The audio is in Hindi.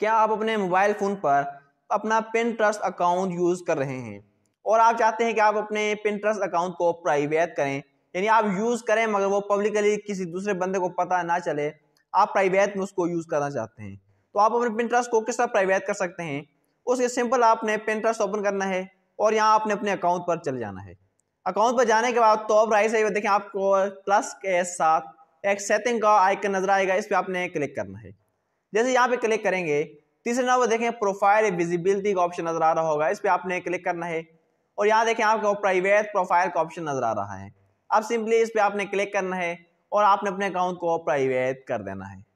क्या आप अपने मोबाइल फ़ोन पर अपना पिन ट्रस्ट अकाउंट यूज़ कर रहे हैं और आप चाहते हैं कि आप अपने पिन ट्रस्ट अकाउंट को प्राइवेट करें यानी आप यूज़ करें मगर वो पब्लिकली किसी दूसरे बंदे को पता ना चले आप प्राइवेट में उसको यूज़ करना चाहते हैं तो आप अपने पिन ट्रस्ट को किस तरह प्राइवेट कर सकते हैं उसके सिंपल आपने पिन ट्रस्ट ओपन करना है और यहाँ आपने अपने अकाउंट पर चले जाना है अकाउंट पर जाने के बाद टॉप राइट साइड देखें आपको प्लस के साथ एक सेटिंग का आइकन नजर आएगा इस पर आपने क्लिक करना है जैसे यहाँ पे क्लिक करेंगे तीसरे नंबर देखें प्रोफाइल विजिबिलिटी का ऑप्शन नजर आ रहा होगा इस पर आपने क्लिक करना है और यहाँ देखें आपको प्राइवेट प्रोफाइल का ऑप्शन नजर आ रहा है अब सिंपली इस पर आपने क्लिक करना है और आपने अपने अकाउंट को प्राइवेट कर देना है